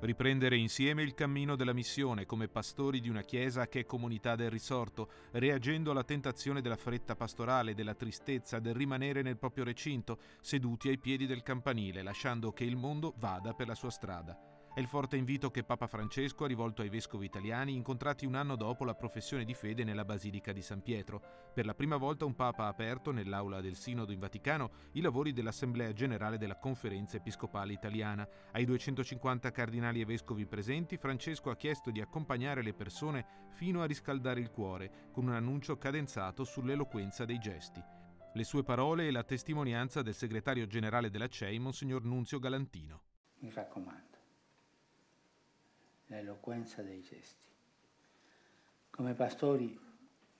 Riprendere insieme il cammino della missione come pastori di una chiesa che è comunità del risorto, reagendo alla tentazione della fretta pastorale, della tristezza, del rimanere nel proprio recinto, seduti ai piedi del campanile, lasciando che il mondo vada per la sua strada. È il forte invito che Papa Francesco ha rivolto ai vescovi italiani incontrati un anno dopo la professione di fede nella Basilica di San Pietro. Per la prima volta un Papa ha aperto nell'aula del Sinodo in Vaticano i lavori dell'Assemblea Generale della Conferenza Episcopale Italiana. Ai 250 cardinali e vescovi presenti Francesco ha chiesto di accompagnare le persone fino a riscaldare il cuore, con un annuncio cadenzato sull'eloquenza dei gesti. Le sue parole e la testimonianza del segretario generale della CEI, Monsignor Nunzio Galantino. Mi raccomando l'eloquenza dei gesti. Come pastori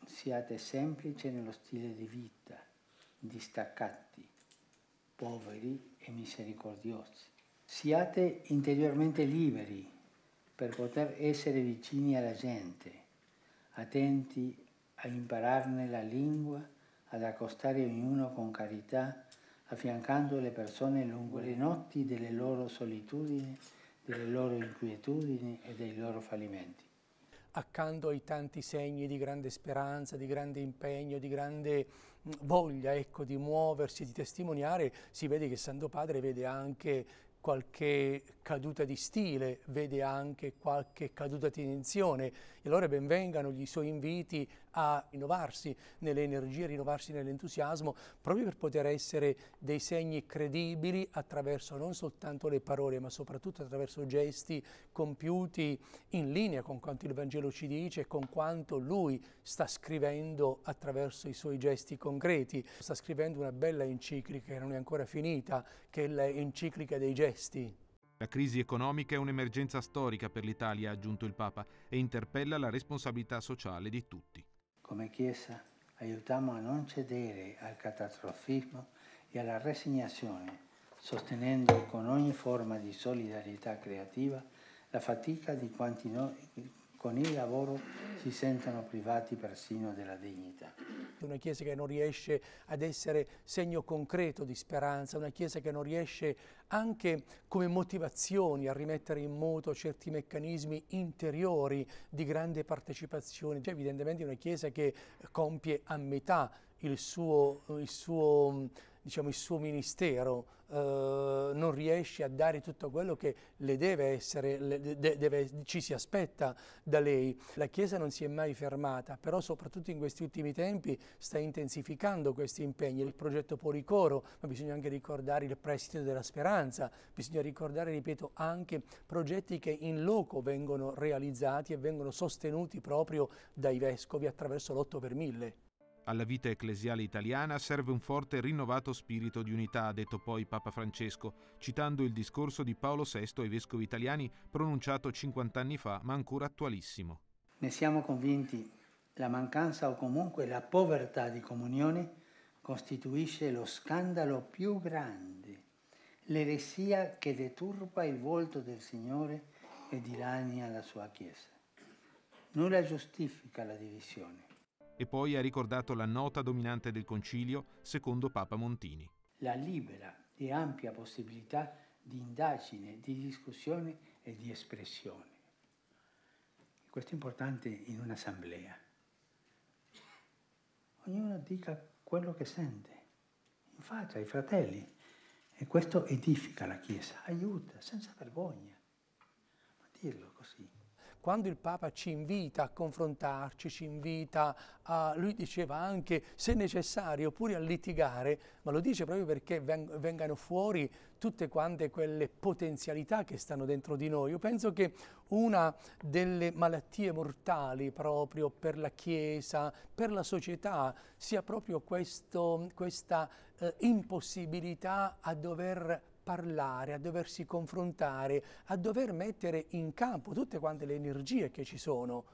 siate semplici nello stile di vita, distaccati, poveri e misericordiosi. Siate interiormente liberi per poter essere vicini alla gente, attenti a impararne la lingua, ad accostare ognuno con carità, affiancando le persone lungo le notti delle loro solitudini delle loro inquietudini e dei loro fallimenti. Accanto ai tanti segni di grande speranza, di grande impegno, di grande mm, voglia ecco, di muoversi, di testimoniare, si vede che il Santo Padre vede anche qualche caduta di stile, vede anche qualche caduta di tensione. E allora benvengano gli suoi inviti a rinnovarsi nelle energie, a rinnovarsi nell'entusiasmo, proprio per poter essere dei segni credibili attraverso non soltanto le parole, ma soprattutto attraverso gesti compiuti in linea con quanto il Vangelo ci dice e con quanto lui sta scrivendo attraverso i suoi gesti concreti. Sta scrivendo una bella enciclica che non è ancora finita, che è l'enciclica dei gesti. La crisi economica è un'emergenza storica per l'Italia, ha aggiunto il Papa, e interpella la responsabilità sociale di tutti. Come Chiesa aiutiamo a non cedere al catastrofismo e alla rassegnazione, sostenendo con ogni forma di solidarietà creativa la fatica di quanti, no, con il lavoro si sentono privati persino della dignità. Una Chiesa che non riesce ad essere segno concreto di speranza, una Chiesa che non riesce anche come motivazioni a rimettere in moto certi meccanismi interiori di grande partecipazione. Cioè, evidentemente una Chiesa che compie a metà il suo, il suo diciamo, il suo ministero eh, non riesce a dare tutto quello che le deve essere, le deve, ci si aspetta da lei. La Chiesa non si è mai fermata, però soprattutto in questi ultimi tempi sta intensificando questi impegni, il progetto Policoro, ma bisogna anche ricordare il prestito della speranza, bisogna ricordare, ripeto, anche progetti che in loco vengono realizzati e vengono sostenuti proprio dai vescovi attraverso l'8 per 1000. Alla vita ecclesiale italiana serve un forte e rinnovato spirito di unità, ha detto poi Papa Francesco, citando il discorso di Paolo VI ai vescovi italiani pronunciato 50 anni fa, ma ancora attualissimo. Ne siamo convinti, la mancanza o comunque la povertà di comunione costituisce lo scandalo più grande, l'eresia che deturpa il volto del Signore e dilania la sua Chiesa. Nulla giustifica la divisione e poi ha ricordato la nota dominante del concilio secondo Papa Montini. La libera e ampia possibilità di indagine, di discussione e di espressione. Questo è importante in un'assemblea. Ognuno dica quello che sente, in faccia ai fratelli. E questo edifica la Chiesa, aiuta, senza vergogna. Ma dirlo così quando il Papa ci invita a confrontarci, ci invita a, lui diceva anche se necessario, oppure a litigare, ma lo dice proprio perché vengano fuori tutte quante quelle potenzialità che stanno dentro di noi. Io penso che una delle malattie mortali proprio per la Chiesa, per la società, sia proprio questo, questa eh, impossibilità a dover parlare, a doversi confrontare, a dover mettere in campo tutte quante le energie che ci sono